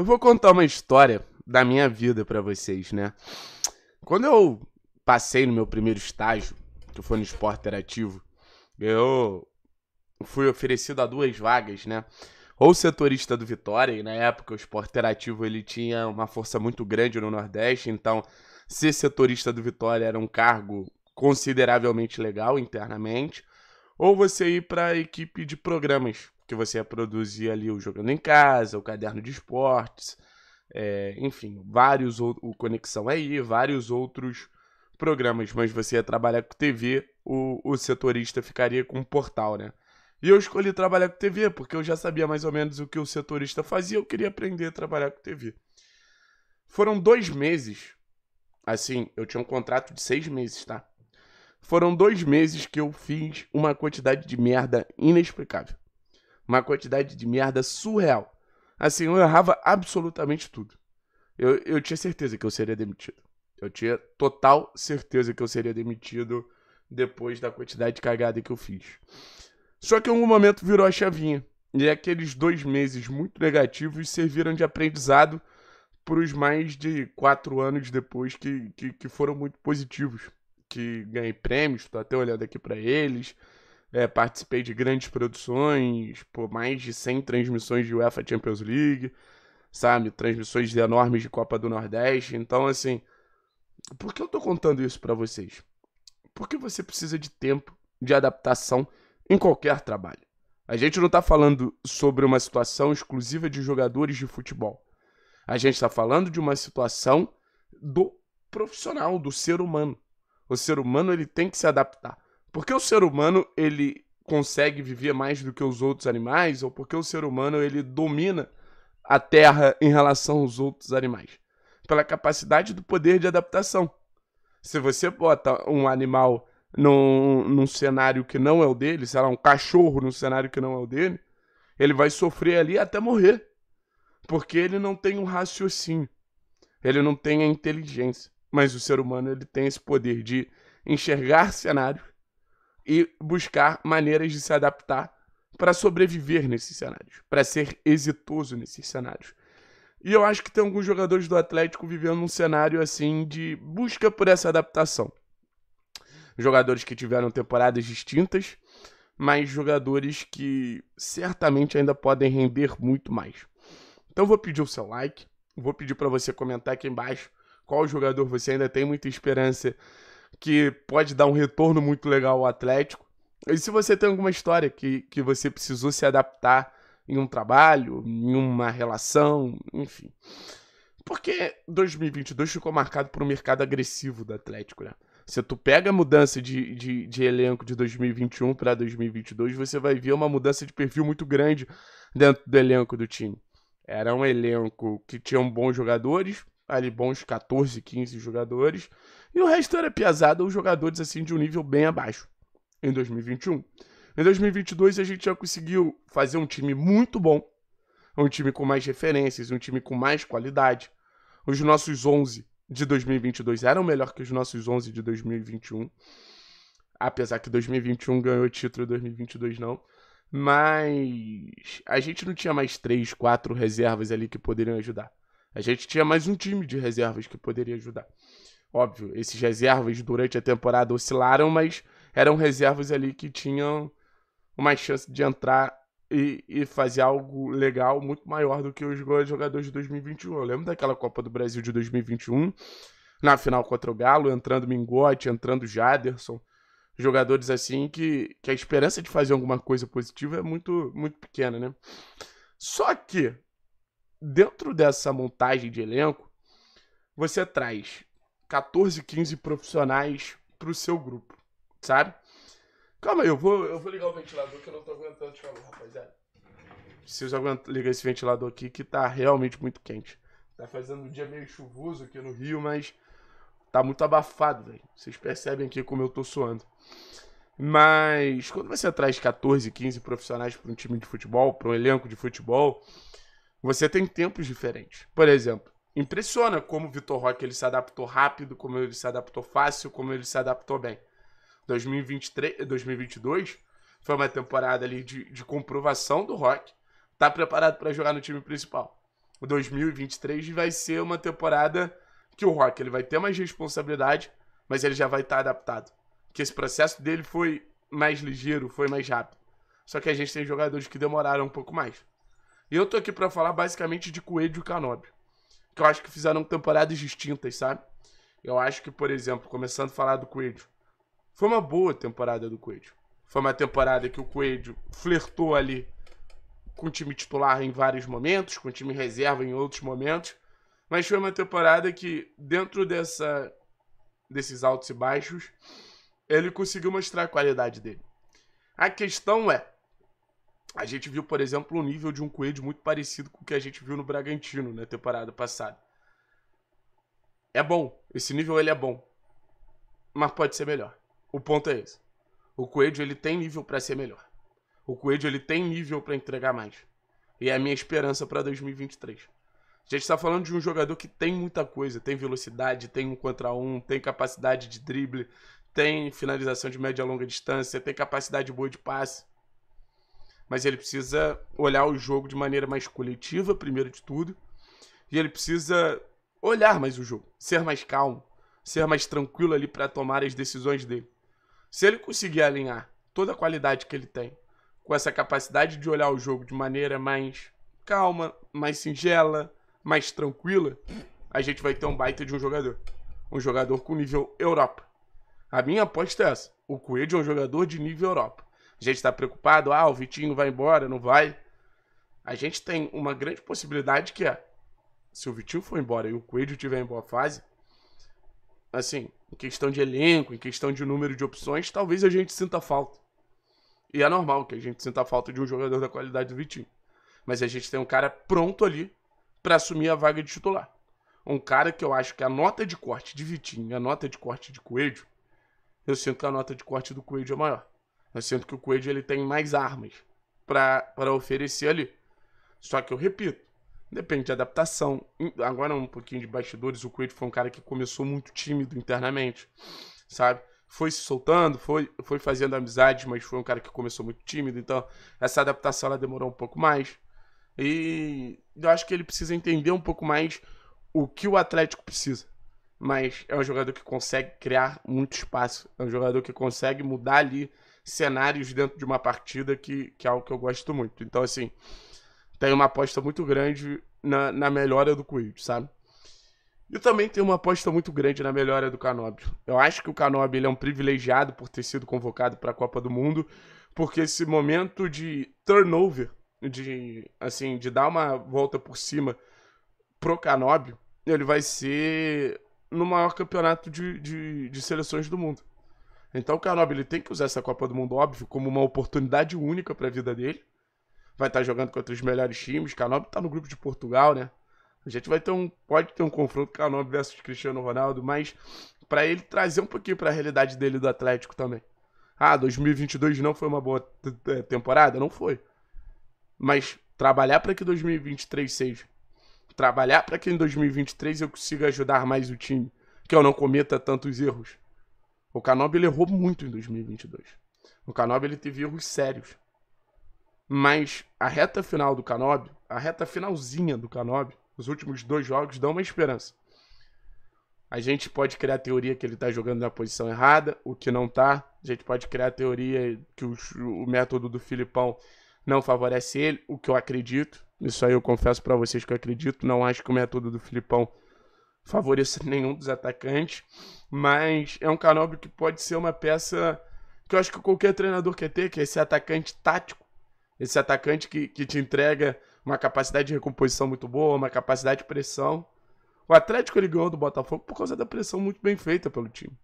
Eu vou contar uma história da minha vida para vocês, né? Quando eu passei no meu primeiro estágio, que foi no esporte interativo, eu fui oferecido a duas vagas, né? Ou setorista do Vitória, e na época o esporte interativo ele tinha uma força muito grande no Nordeste, então ser setorista do Vitória era um cargo consideravelmente legal internamente, ou você ir para a equipe de programas que você ia produzir ali o Jogando em Casa, o Caderno de Esportes, é, enfim, vários outros, o Conexão aí, vários outros programas, mas você ia trabalhar com TV, o, o setorista ficaria com um portal, né? E eu escolhi trabalhar com TV, porque eu já sabia mais ou menos o que o setorista fazia, eu queria aprender a trabalhar com TV. Foram dois meses, assim, eu tinha um contrato de seis meses, tá? Foram dois meses que eu fiz uma quantidade de merda inexplicável. Uma quantidade de merda surreal. Assim, eu errava absolutamente tudo. Eu, eu tinha certeza que eu seria demitido. Eu tinha total certeza que eu seria demitido depois da quantidade de cagada que eu fiz. Só que em algum momento virou a chavinha. E aqueles dois meses muito negativos serviram de aprendizado para os mais de quatro anos depois que, que, que, foram muito positivos. Que ganhei prêmios, estou até olhando aqui para eles é, participei de grandes produções, por mais de 100 transmissões de UEFA Champions League, sabe? Transmissões enormes de Copa do Nordeste. Então, assim, por que eu tô contando isso para vocês? Porque você precisa de tempo de adaptação em qualquer trabalho. A gente não tá falando sobre uma situação exclusiva de jogadores de futebol. A gente está falando de uma situação do profissional, do ser humano. O ser humano ele tem que se adaptar porque o ser humano ele consegue viver mais do que os outros animais ou porque o ser humano ele domina a Terra em relação aos outros animais? Pela capacidade do poder de adaptação. Se você bota um animal num, num cenário que não é o dele, sei lá, um cachorro num cenário que não é o dele, ele vai sofrer ali até morrer. Porque ele não tem um raciocínio. Ele não tem a inteligência. Mas o ser humano ele tem esse poder de enxergar cenários e buscar maneiras de se adaptar para sobreviver nesses cenários, para ser exitoso nesses cenários. E eu acho que tem alguns jogadores do Atlético vivendo um cenário assim de busca por essa adaptação. Jogadores que tiveram temporadas distintas, mas jogadores que certamente ainda podem render muito mais. Então vou pedir o seu like, vou pedir para você comentar aqui embaixo qual jogador você ainda tem muita esperança que pode dar um retorno muito legal ao Atlético. E se você tem alguma história que, que você precisou se adaptar em um trabalho, em uma relação, enfim. Porque 2022 ficou marcado por um mercado agressivo do Atlético, né? Se tu pega a mudança de, de, de elenco de 2021 para 2022, você vai ver uma mudança de perfil muito grande dentro do elenco do time. Era um elenco que tinha bons jogadores, ali bons 14, 15 jogadores, e o resto era piazada ou jogadores assim de um nível bem abaixo em 2021. Em 2022 a gente já conseguiu fazer um time muito bom, um time com mais referências, um time com mais qualidade. Os nossos 11 de 2022 eram melhor que os nossos 11 de 2021. Apesar que 2021 ganhou título, 2022 não. Mas a gente não tinha mais três, quatro reservas ali que poderiam ajudar. A gente tinha mais um time de reservas que poderia ajudar. Óbvio, esses reservas durante a temporada oscilaram, mas eram reservas ali que tinham uma chance de entrar e, e, fazer algo legal muito maior do que os jogadores de 2021. Eu lembro daquela Copa do Brasil de 2021, na final contra o Galo, entrando Mingote, entrando Jaderson. Jogadores assim que, que a esperança de fazer alguma coisa positiva é muito, muito pequena, né? Só que dentro dessa montagem de elenco, você traz 14, 15 profissionais pro seu grupo, sabe? Calma aí, eu vou, eu vou ligar o ventilador que eu não tô aguentando de calor, rapaziada. Preciso aguentar, ligar esse ventilador aqui que tá realmente muito quente. Tá fazendo um dia meio chuvoso aqui no Rio, mas tá muito abafado, velho. Vocês percebem aqui como eu tô suando. Mas quando você traz 14, 15 profissionais para um time de futebol, para um elenco de futebol, você tem tempos diferentes. Por exemplo, impressiona como o Vitor Roque ele se adaptou rápido, como ele se adaptou fácil, como ele se adaptou bem. 2023, 2022 foi uma temporada ali de, de comprovação do Rock. Tá preparado para jogar no time principal. O 2023 vai ser uma temporada que o Rock ele vai ter mais responsabilidade, mas ele já vai estar tá adaptado. Que esse processo dele foi mais ligeiro, foi mais rápido. Só que a gente tem jogadores que demoraram um pouco mais. E eu tô aqui para falar basicamente de Coelho e Canóbio, que eu acho que fizeram temporadas distintas, sabe? Eu acho que, por exemplo, começando a falar do Coelho, foi uma boa temporada do Coelho. Foi uma temporada que o Coelho flertou ali com o time titular em vários momentos, com o time reserva em outros momentos, mas foi uma temporada que, dentro dessa, desses altos e baixos, ele conseguiu mostrar a qualidade dele. A questão é, a gente viu, por exemplo, o um nível de um Coelho muito parecido com o que a gente viu no Bragantino na né, temporada passada. É bom, esse nível ele é bom, mas pode ser melhor. O ponto é esse. O Coelho ele tem nível para ser melhor. O Coelho ele tem nível para entregar mais. E é a minha esperança para 2023. A gente está falando de um jogador que tem muita coisa, tem velocidade, tem um contra um, tem capacidade de drible, tem finalização de média e longa distância, tem capacidade boa de passe mas ele precisa olhar o jogo de maneira mais coletiva, primeiro de tudo. E ele precisa olhar mais o jogo, ser mais calmo, ser mais tranquilo ali para tomar as decisões dele. Se ele conseguir alinhar toda a qualidade que ele tem com essa capacidade de olhar o jogo de maneira mais calma, mais singela, mais tranquila, a gente vai ter um baita de um jogador. Um jogador com nível Europa. A minha aposta é essa. O Coelho é um jogador de nível Europa. A gente está preocupado, ah, o Vitinho vai embora, não vai. A gente tem uma grande possibilidade que é, se o Vitinho for embora e o Coelho estiver em boa fase, assim, em questão de elenco, em questão de número de opções, talvez a gente sinta falta. E é normal que a gente sinta falta de um jogador da qualidade do Vitinho. Mas a gente tem um cara pronto ali para assumir a vaga de titular. Um cara que eu acho que a nota de corte de Vitinho e a nota de corte de Coelho, eu sinto que a nota de corte do Coelho é maior. Eu sinto que o Coelho ele tem mais armas para oferecer ali. Só que eu repito, depende de adaptação. Agora um pouquinho de bastidores, o Coelho foi um cara que começou muito tímido internamente, sabe? Foi se soltando, foi, foi fazendo amizades, mas foi um cara que começou muito tímido, então essa adaptação ela demorou um pouco mais. E eu acho que ele precisa entender um pouco mais o que o Atlético precisa mas é um jogador que consegue criar muito espaço, é um jogador que consegue mudar ali cenários dentro de uma partida que, que é algo que eu gosto muito. Então, assim, tem uma aposta muito grande na, na melhora do Coelho, sabe? E também tem uma aposta muito grande na melhora do Canobi. Eu acho que o Canobi ele é um privilegiado por ter sido convocado para a Copa do Mundo, porque esse momento de turnover, de assim, de dar uma volta por cima pro Canobi, ele vai ser no maior campeonato de, de, de seleções do mundo. Então o Canobi ele tem que usar essa Copa do Mundo, óbvio, como uma oportunidade única para a vida dele. Vai estar tá jogando contra os melhores times. Canobi está no grupo de Portugal, né? A gente vai ter um, pode ter um confronto Canobi versus Cristiano Ronaldo, mas para ele trazer um pouquinho para a realidade dele do Atlético também. Ah, 2022 não foi uma boa temporada, não foi. Mas trabalhar para que 2023 seja trabalhar para que em 2023 eu consiga ajudar mais o time, que eu não cometa tantos erros. O Canob ele errou muito em 2022. O Canob ele teve erros sérios. Mas a reta final do Canob, a reta finalzinha do Canob, os últimos dois jogos dão uma esperança. A gente pode criar a teoria que ele está jogando na posição errada, o que não está. A gente pode criar a teoria que o, o método do Filipão não favorece ele, o que eu acredito. Isso aí eu confesso para vocês que eu acredito. Não acho que o método do Filipão favoreça nenhum dos atacantes. Mas é um Canobio que pode ser uma peça que eu acho que qualquer treinador quer ter, que é esse atacante tático. Esse atacante que, que te entrega uma capacidade de recomposição muito boa, uma capacidade de pressão. O Atlético ele ganhou do Botafogo por causa da pressão muito bem feita pelo time.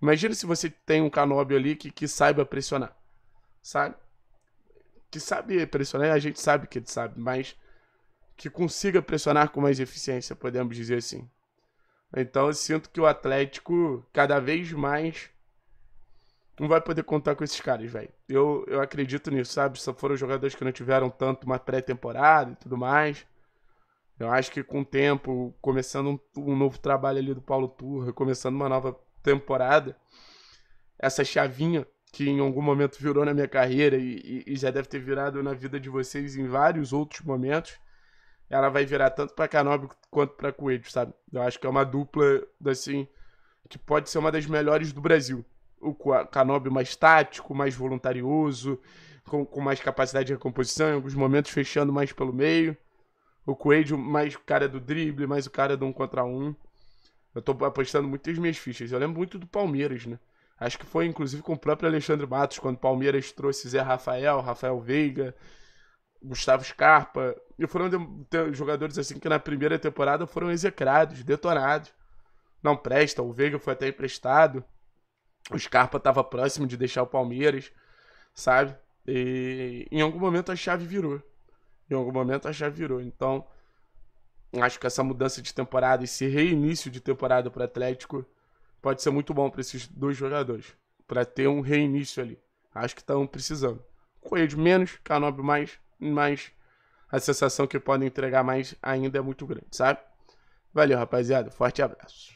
Imagina se você tem um Canobio ali que, que saiba pressionar, sabe? que sabe pressionar, a gente sabe que ele sabe, mas que consiga pressionar com mais eficiência, podemos dizer assim. Então eu sinto que o Atlético cada vez mais não vai poder contar com esses caras, velho. Eu, eu acredito nisso, sabe? Só foram jogadores que não tiveram tanto uma pré-temporada e tudo mais. Eu acho que com o tempo, começando um, um novo trabalho ali do Paulo Turra, começando uma nova temporada, essa chavinha que em algum momento virou na minha carreira e, e, já deve ter virado na vida de vocês em vários outros momentos, ela vai virar tanto para Canobi quanto para Coelho, sabe? Eu acho que é uma dupla, assim, que pode ser uma das melhores do Brasil. O Canobi mais tático, mais voluntarioso, com, com mais capacidade de recomposição, em alguns momentos fechando mais pelo meio. O Coelho mais o cara do drible, mais o cara do um contra um. Eu tô apostando muito nas minhas fichas. Eu lembro muito do Palmeiras, né? Acho que foi inclusive com o próprio Alexandre Matos, quando o Palmeiras trouxe Zé Rafael, Rafael Veiga, Gustavo Scarpa. E foram de... jogadores assim que na primeira temporada foram execrados, detonados. Não presta, o Veiga foi até emprestado. O Scarpa estava próximo de deixar o Palmeiras, sabe? E em algum momento a chave virou. Em algum momento a chave virou. Então, acho que essa mudança de temporada, esse reinício de temporada para o Atlético pode ser muito bom para esses dois jogadores, para ter um reinício ali. Acho que estão precisando. Coelho menos, Canob mais, mas a sensação que podem entregar mais ainda é muito grande, sabe? Valeu, rapaziada. Forte abraço.